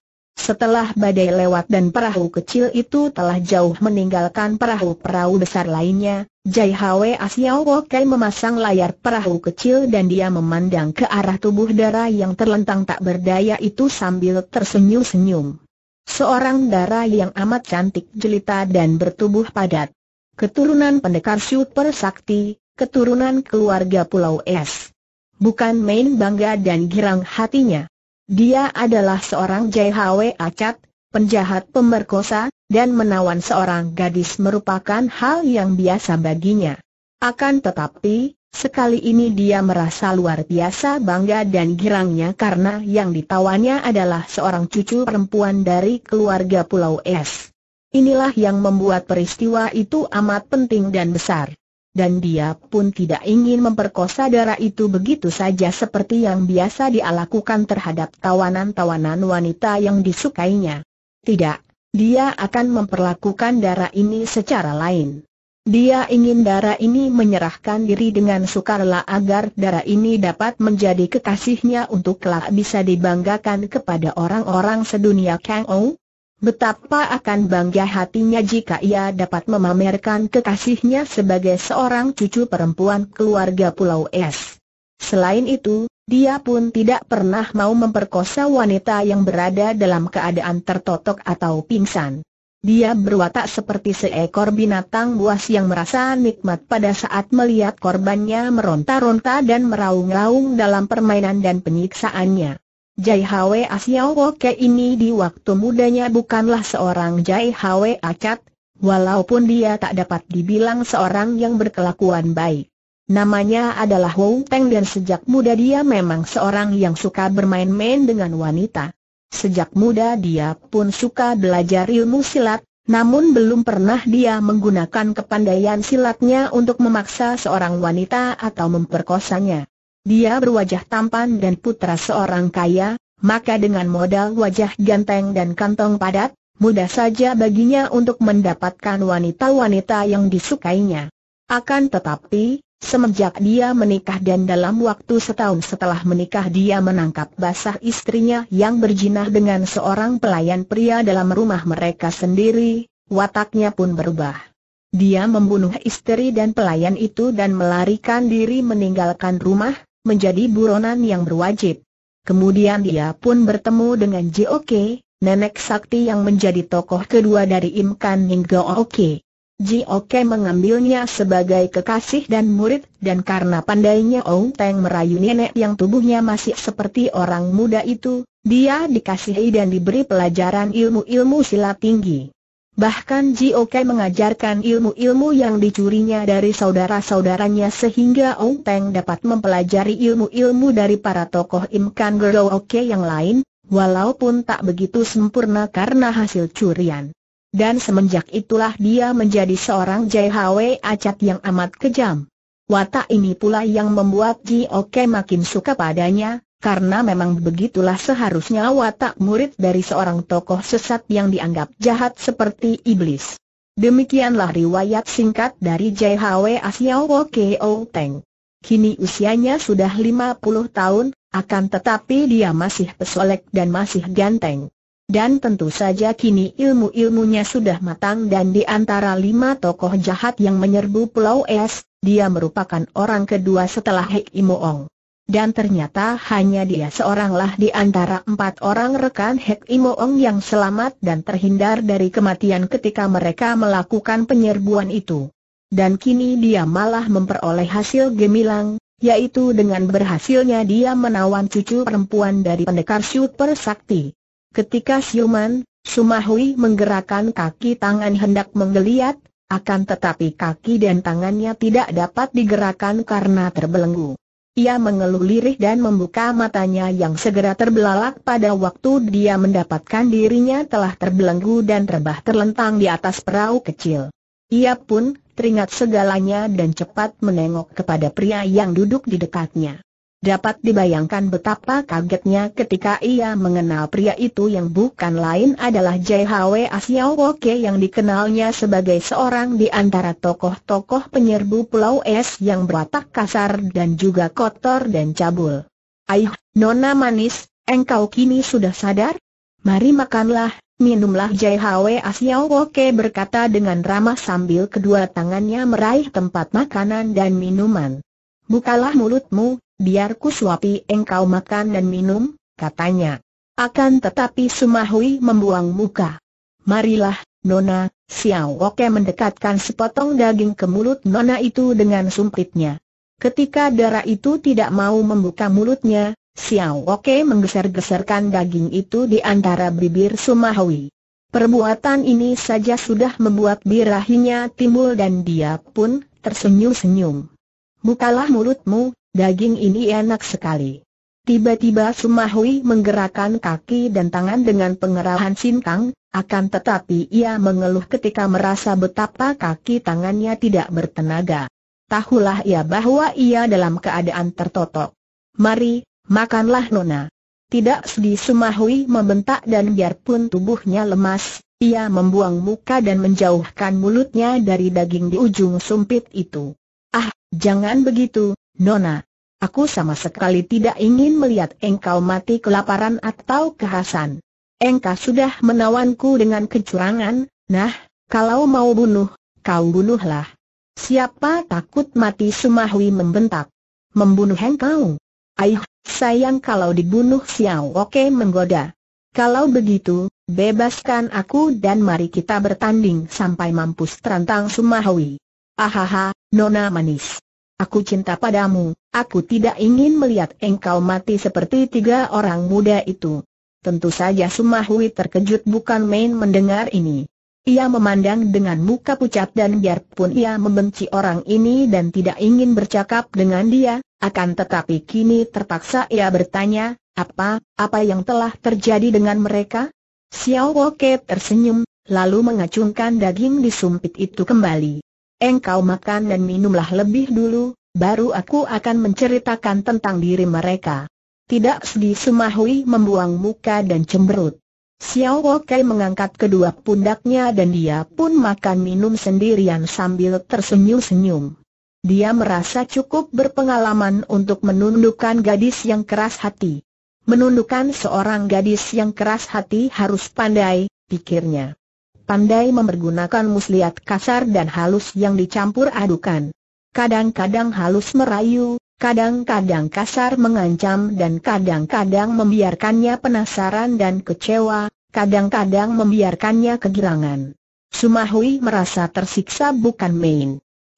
Setelah badai lewat dan perahu kecil itu telah jauh meninggalkan perahu-perahu besar lainnya, Jai Hwe Asiao Wokai memasang layar perahu kecil dan dia memandang ke arah tubuh dara yang terlentang tak berdaya itu sambil tersenyum-senyum. Seorang dara yang amat cantik jelita dan bertubuh padat. Keturunan pendekar super sakti, keturunan keluarga Pulau Es. Bukan main bangga dan girang hatinya. Dia adalah seorang JHW Acat, penjahat pemerkosa, dan menawan seorang gadis merupakan hal yang biasa baginya. Akan tetapi, Sekali ini dia merasa luar biasa bangga dan girangnya karena yang ditawannya adalah seorang cucu perempuan dari keluarga Pulau Es. Inilah yang membuat peristiwa itu amat penting dan besar dan dia pun tidak ingin memperkosa darah itu begitu saja seperti yang biasa dia lakukan terhadap tawanan-tawanan wanita yang disukainya. Tidak, dia akan memperlakukan darah ini secara lain. Dia ingin darah ini menyerahkan diri dengan sukarela agar darah ini dapat menjadi kekasihnya untuk kelak bisa dibanggakan kepada orang-orang sedunia Kang Ou, Betapa akan bangga hatinya jika ia dapat memamerkan kekasihnya sebagai seorang cucu perempuan keluarga Pulau Es. Selain itu, dia pun tidak pernah mau memperkosa wanita yang berada dalam keadaan tertotok atau pingsan. Dia berwatak seperti seekor binatang buas yang merasa nikmat pada saat melihat korbannya meronta-ronta dan meraung-raung dalam permainan dan penyiksaannya. Jai Hwe Asiao Woke ini di waktu mudanya bukanlah seorang Jai Hwe Acat, walaupun dia tak dapat dibilang seorang yang berkelakuan baik. Namanya adalah Wu Teng dan sejak muda dia memang seorang yang suka bermain-main dengan wanita. Sejak muda dia pun suka belajar ilmu silat, namun belum pernah dia menggunakan kepandaian silatnya untuk memaksa seorang wanita atau memperkosanya. Dia berwajah tampan dan putra seorang kaya, maka dengan modal wajah ganteng dan kantong padat, mudah saja baginya untuk mendapatkan wanita-wanita yang disukainya. Akan tetapi, semenjak dia menikah dan dalam waktu setahun setelah menikah dia menangkap basah istrinya yang berjinah dengan seorang pelayan pria dalam rumah mereka sendiri, wataknya pun berubah. Dia membunuh istri dan pelayan itu dan melarikan diri meninggalkan rumah, menjadi buronan yang berwajib. Kemudian dia pun bertemu dengan Jok, nenek sakti yang menjadi tokoh kedua dari Imkan hingga Oke. Jok mengambilnya sebagai kekasih dan murid dan karena pandainya Ong Teng merayu nenek yang tubuhnya masih seperti orang muda itu, dia dikasihi dan diberi pelajaran ilmu-ilmu silat tinggi. Bahkan Ji Oke mengajarkan ilmu-ilmu yang dicurinya dari saudara-saudaranya sehingga Ong Peng dapat mempelajari ilmu-ilmu dari para tokoh Imkan Oke yang lain, walaupun tak begitu sempurna karena hasil curian. Dan semenjak itulah dia menjadi seorang JHW acat yang amat kejam. Watak ini pula yang membuat Ji Oke makin suka padanya, karena memang begitulah seharusnya watak murid dari seorang tokoh sesat yang dianggap jahat seperti iblis. Demikianlah riwayat singkat dari JHW Asyawo K.O. Teng. Kini usianya sudah 50 tahun, akan tetapi dia masih pesolek dan masih ganteng. Dan tentu saja kini ilmu-ilmunya sudah matang dan di antara lima tokoh jahat yang menyerbu Pulau Es, dia merupakan orang kedua setelah Hek Imo dan ternyata hanya dia seoranglah di antara empat orang rekan Hek Imoong yang selamat dan terhindar dari kematian ketika mereka melakukan penyerbuan itu. Dan kini dia malah memperoleh hasil gemilang, yaitu dengan berhasilnya dia menawan cucu perempuan dari pendekar super sakti. Ketika siuman, Sumahui menggerakkan kaki tangan hendak menggeliat, akan tetapi kaki dan tangannya tidak dapat digerakkan karena terbelenggu. Ia mengeluh lirih dan membuka matanya yang segera terbelalak pada waktu dia mendapatkan dirinya telah terbelenggu dan terbah terlentang di atas perahu kecil. Ia pun teringat segalanya dan cepat menengok kepada pria yang duduk di dekatnya. Dapat dibayangkan betapa kagetnya ketika ia mengenal pria itu yang bukan lain adalah JHW Asyawoke yang dikenalnya sebagai seorang di antara tokoh-tokoh penyerbu Pulau Es yang berwatak kasar dan juga kotor dan cabul. Aih, Nona Manis, engkau kini sudah sadar? Mari makanlah, minumlah JHW Asyawoke berkata dengan ramah sambil kedua tangannya meraih tempat makanan dan minuman. Bukalah mulutmu, biar ku suapi engkau makan dan minum, katanya. Akan tetapi Sumahui membuang muka. Marilah, Nona, Xiao Oke mendekatkan sepotong daging ke mulut Nona itu dengan sumpitnya. Ketika darah itu tidak mau membuka mulutnya, Xiao Oke menggeser-geserkan daging itu di antara bibir Sumahui. Perbuatan ini saja sudah membuat birahinya timbul dan dia pun tersenyum-senyum. Bukalah mulutmu, daging ini enak sekali. Tiba-tiba Sumahui menggerakkan kaki dan tangan dengan pengerahan sintang, akan tetapi ia mengeluh ketika merasa betapa kaki tangannya tidak bertenaga. Tahulah ia bahwa ia dalam keadaan tertotok. Mari, makanlah Nona. Tidak sedih Sumahui membentak dan biarpun tubuhnya lemas, ia membuang muka dan menjauhkan mulutnya dari daging di ujung sumpit itu. Ah, jangan begitu, Nona. Aku sama sekali tidak ingin melihat engkau mati kelaparan atau kehasan. Engkau sudah menawanku dengan kecurangan, nah, kalau mau bunuh, kau bunuhlah. Siapa takut mati Sumahwi membentak. Membunuh engkau? Aih, sayang kalau dibunuh Xiao Oke menggoda. Kalau begitu, bebaskan aku dan mari kita bertanding sampai mampus terantang Sumahwi. Ahaha, nona manis. Aku cinta padamu, aku tidak ingin melihat engkau mati seperti tiga orang muda itu. Tentu saja Sumahui terkejut bukan main mendengar ini. Ia memandang dengan muka pucat dan biarpun ia membenci orang ini dan tidak ingin bercakap dengan dia, akan tetapi kini terpaksa ia bertanya, apa, apa yang telah terjadi dengan mereka? Xiao Woke tersenyum, lalu mengacungkan daging di sumpit itu kembali engkau makan dan minumlah lebih dulu, baru aku akan menceritakan tentang diri mereka. Tidak sedih Sumahui membuang muka dan cemberut. Xiao Wokai mengangkat kedua pundaknya dan dia pun makan minum sendirian sambil tersenyum-senyum. Dia merasa cukup berpengalaman untuk menundukkan gadis yang keras hati. Menundukkan seorang gadis yang keras hati harus pandai, pikirnya pandai mempergunakan muslihat kasar dan halus yang dicampur adukan. Kadang-kadang halus merayu, kadang-kadang kasar mengancam dan kadang-kadang membiarkannya penasaran dan kecewa, kadang-kadang membiarkannya kegirangan. Sumahui merasa tersiksa bukan main.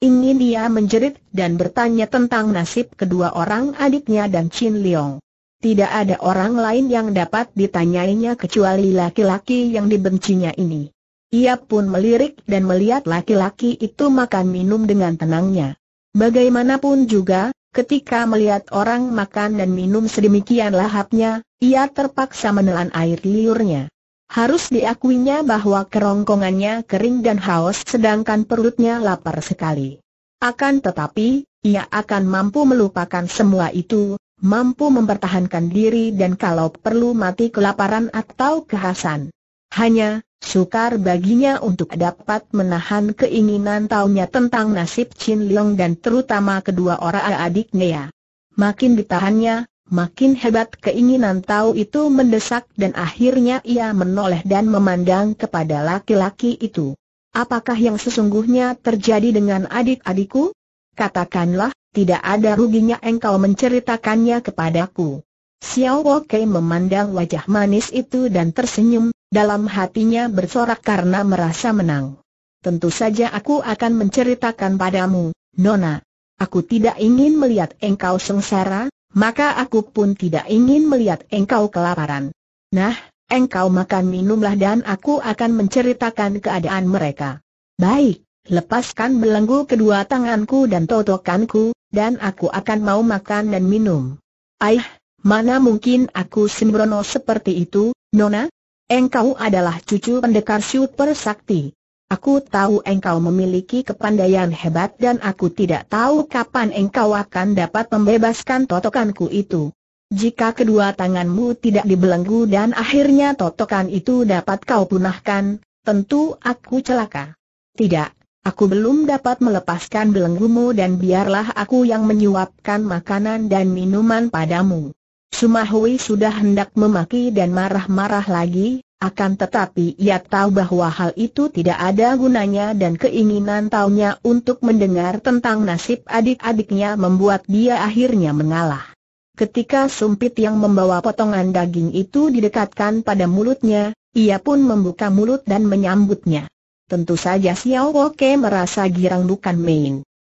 Ingin dia menjerit dan bertanya tentang nasib kedua orang adiknya dan Chin Leong. Tidak ada orang lain yang dapat ditanyainya kecuali laki-laki yang dibencinya ini. Ia pun melirik dan melihat laki-laki itu makan minum dengan tenangnya. Bagaimanapun juga, ketika melihat orang makan dan minum sedemikian lahapnya, ia terpaksa menelan air liurnya. Harus diakuinya bahwa kerongkongannya kering dan haus sedangkan perutnya lapar sekali. Akan tetapi, ia akan mampu melupakan semua itu, mampu mempertahankan diri dan kalau perlu mati kelaparan atau kehasan. Hanya, sukar baginya untuk dapat menahan keinginan taunya tentang nasib Chin Leong dan terutama kedua orang adiknya. Makin ditahannya, makin hebat keinginan tahu itu mendesak dan akhirnya ia menoleh dan memandang kepada laki-laki itu. Apakah yang sesungguhnya terjadi dengan adik-adikku? Katakanlah, tidak ada ruginya engkau menceritakannya kepadaku. Xiao Wokei memandang wajah manis itu dan tersenyum, dalam hatinya bersorak karena merasa menang. Tentu saja aku akan menceritakan padamu, Nona. Aku tidak ingin melihat engkau sengsara, maka aku pun tidak ingin melihat engkau kelaparan. Nah, engkau makan minumlah dan aku akan menceritakan keadaan mereka. Baik, lepaskan belenggu kedua tanganku dan totokanku, dan aku akan mau makan dan minum. Aih, mana mungkin aku sembrono seperti itu, Nona? Engkau adalah cucu pendekar super sakti. Aku tahu engkau memiliki kepandaian hebat dan aku tidak tahu kapan engkau akan dapat membebaskan totokanku itu. Jika kedua tanganmu tidak dibelenggu dan akhirnya totokan itu dapat kau punahkan, tentu aku celaka. Tidak, aku belum dapat melepaskan belenggumu dan biarlah aku yang menyuapkan makanan dan minuman padamu. Sumahui sudah hendak memaki dan marah-marah lagi, akan tetapi ia tahu bahwa hal itu tidak ada gunanya dan keinginan taunya untuk mendengar tentang nasib adik-adiknya membuat dia akhirnya mengalah. Ketika sumpit yang membawa potongan daging itu didekatkan pada mulutnya, ia pun membuka mulut dan menyambutnya. Tentu saja Xiao Woke merasa girang bukan main.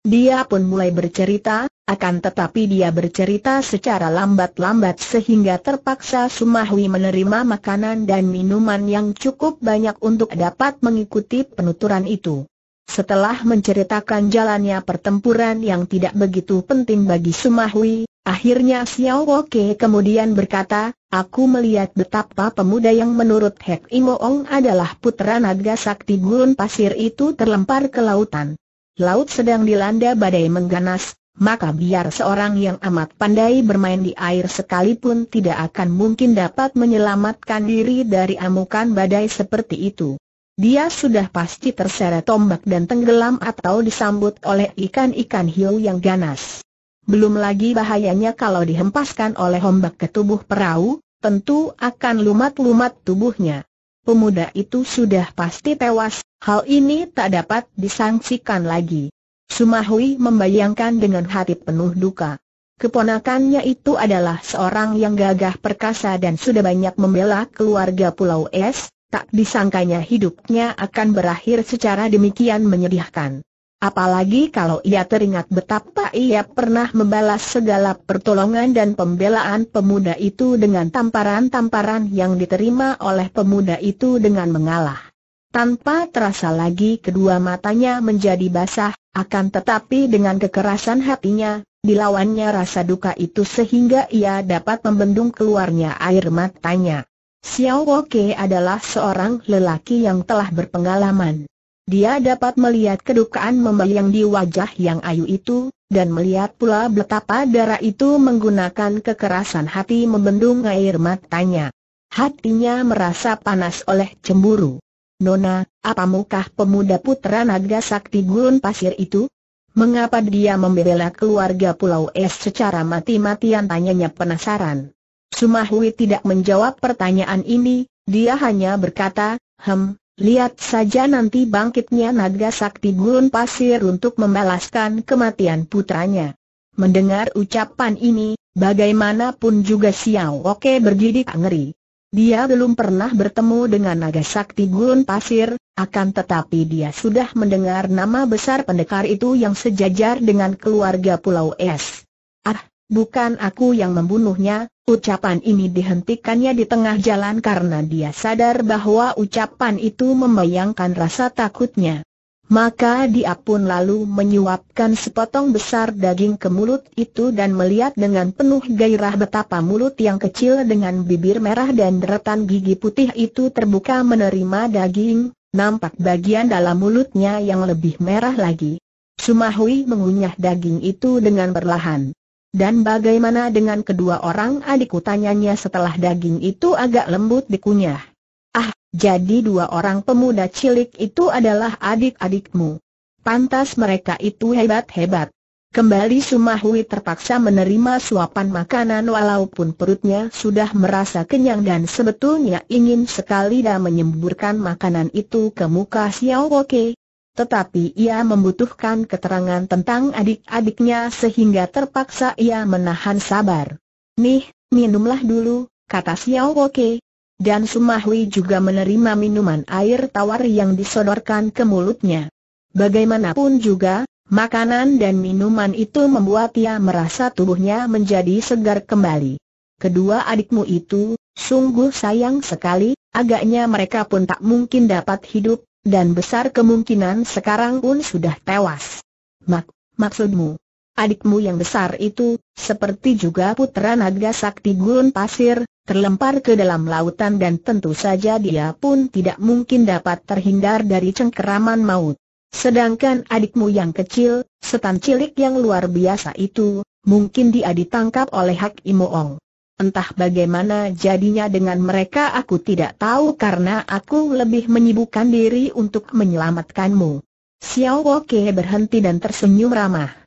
Dia pun mulai bercerita, akan tetapi dia bercerita secara lambat-lambat sehingga terpaksa Sumahwi menerima makanan dan minuman yang cukup banyak untuk dapat mengikuti penuturan itu. Setelah menceritakan jalannya pertempuran yang tidak begitu penting bagi Sumahwi, akhirnya Xiao Woke kemudian berkata, Aku melihat betapa pemuda yang menurut Hek Imoong adalah putra naga sakti gurun pasir itu terlempar ke lautan. Laut sedang dilanda badai mengganas, maka biar seorang yang amat pandai bermain di air sekalipun tidak akan mungkin dapat menyelamatkan diri dari amukan badai seperti itu. Dia sudah pasti terseret tombak dan tenggelam atau disambut oleh ikan-ikan hiu yang ganas. Belum lagi bahayanya kalau dihempaskan oleh ombak ke tubuh perahu, tentu akan lumat-lumat tubuhnya. Pemuda itu sudah pasti tewas, hal ini tak dapat disangsikan lagi. Sumahui membayangkan dengan hati penuh duka. Keponakannya itu adalah seorang yang gagah perkasa dan sudah banyak membela keluarga Pulau Es, tak disangkanya hidupnya akan berakhir secara demikian menyedihkan. Apalagi kalau ia teringat betapa ia pernah membalas segala pertolongan dan pembelaan pemuda itu dengan tamparan-tamparan yang diterima oleh pemuda itu dengan mengalah. Tanpa terasa lagi kedua matanya menjadi basah, akan tetapi dengan kekerasan hatinya, dilawannya rasa duka itu sehingga ia dapat membendung keluarnya air matanya. Xiao Woke adalah seorang lelaki yang telah berpengalaman. Dia dapat melihat kedukaan membayang di wajah yang ayu itu, dan melihat pula betapa darah itu menggunakan kekerasan hati membendung air matanya. Hatinya merasa panas oleh cemburu. Nona, apa mukah pemuda putra naga sakti gurun pasir itu? Mengapa dia membela keluarga Pulau Es secara mati-matian tanyanya penasaran? Sumahui tidak menjawab pertanyaan ini, dia hanya berkata, hem, lihat saja nanti bangkitnya naga sakti gurun pasir untuk membalaskan kematian putranya. Mendengar ucapan ini, bagaimanapun juga Xiao Oke bergidik ngeri. Dia belum pernah bertemu dengan naga sakti gurun pasir, akan tetapi dia sudah mendengar nama besar pendekar itu yang sejajar dengan keluarga Pulau Es. Ah, bukan aku yang membunuhnya, ucapan ini dihentikannya di tengah jalan karena dia sadar bahwa ucapan itu membayangkan rasa takutnya. Maka dia pun lalu menyuapkan sepotong besar daging ke mulut itu dan melihat dengan penuh gairah betapa mulut yang kecil dengan bibir merah dan deretan gigi putih itu terbuka menerima daging, nampak bagian dalam mulutnya yang lebih merah lagi. Sumahui mengunyah daging itu dengan perlahan. Dan bagaimana dengan kedua orang adik tanyanya setelah daging itu agak lembut dikunyah. Ah, jadi dua orang pemuda cilik itu adalah adik-adikmu. Pantas mereka itu hebat-hebat. Kembali Sumahui terpaksa menerima suapan makanan walaupun perutnya sudah merasa kenyang dan sebetulnya ingin sekali dah menyemburkan makanan itu ke muka Xiao Woke. Tetapi ia membutuhkan keterangan tentang adik-adiknya sehingga terpaksa ia menahan sabar. Nih, minumlah dulu, kata Xiao Woke, dan Sumahwi juga menerima minuman air tawar yang disodorkan ke mulutnya. Bagaimanapun juga, makanan dan minuman itu membuat ia merasa tubuhnya menjadi segar kembali. Kedua adikmu itu, sungguh sayang sekali, agaknya mereka pun tak mungkin dapat hidup, dan besar kemungkinan sekarang pun sudah tewas. Mak, maksudmu, Adikmu yang besar itu, seperti juga putra naga sakti gurun pasir, terlempar ke dalam lautan dan tentu saja dia pun tidak mungkin dapat terhindar dari cengkeraman maut. Sedangkan adikmu yang kecil, setan cilik yang luar biasa itu, mungkin dia ditangkap oleh Hak Imoong. Entah bagaimana jadinya dengan mereka aku tidak tahu karena aku lebih menyibukkan diri untuk menyelamatkanmu. Xiao Kehe berhenti dan tersenyum ramah.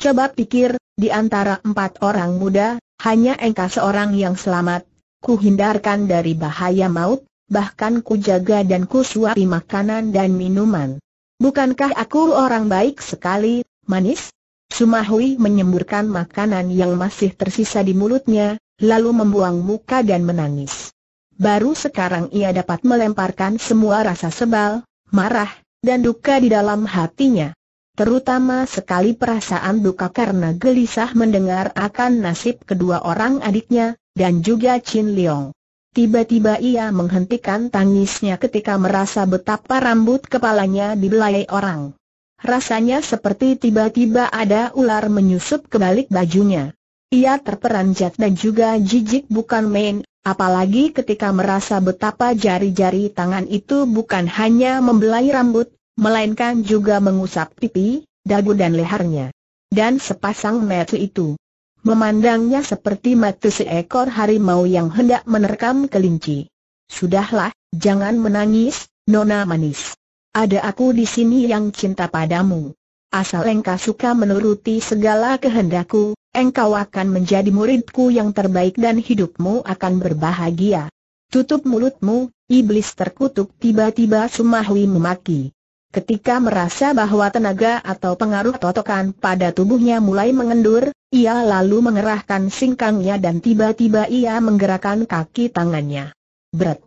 Coba pikir, di antara empat orang muda, hanya engkau seorang yang selamat. Ku hindarkan dari bahaya maut, bahkan ku jaga dan ku suapi makanan dan minuman. Bukankah aku orang baik sekali, manis? Sumahui menyemburkan makanan yang masih tersisa di mulutnya, lalu membuang muka dan menangis. Baru sekarang ia dapat melemparkan semua rasa sebal, marah, dan duka di dalam hatinya. Terutama sekali perasaan duka karena gelisah mendengar akan nasib kedua orang adiknya, dan juga Chin Leong. Tiba-tiba ia menghentikan tangisnya ketika merasa betapa rambut kepalanya dibelai orang. Rasanya seperti tiba-tiba ada ular menyusup ke balik bajunya. Ia terperanjat dan juga jijik bukan main, apalagi ketika merasa betapa jari-jari tangan itu bukan hanya membelai rambut, melainkan juga mengusap pipi, dagu dan lehernya. Dan sepasang mata itu memandangnya seperti mata seekor harimau yang hendak menerkam kelinci. Sudahlah, jangan menangis, Nona manis. Ada aku di sini yang cinta padamu. Asal engkau suka menuruti segala kehendakku, engkau akan menjadi muridku yang terbaik dan hidupmu akan berbahagia. Tutup mulutmu, iblis terkutuk tiba-tiba Sumahwi memaki. Ketika merasa bahwa tenaga atau pengaruh totokan pada tubuhnya mulai mengendur, ia lalu mengerahkan singkangnya dan tiba-tiba ia menggerakkan kaki tangannya. Bret,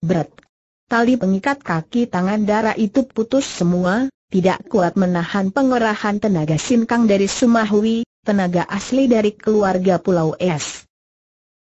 Bret, Tali pengikat kaki tangan darah itu putus semua, tidak kuat menahan pengerahan tenaga singkang dari Sumahwi, tenaga asli dari keluarga Pulau Es.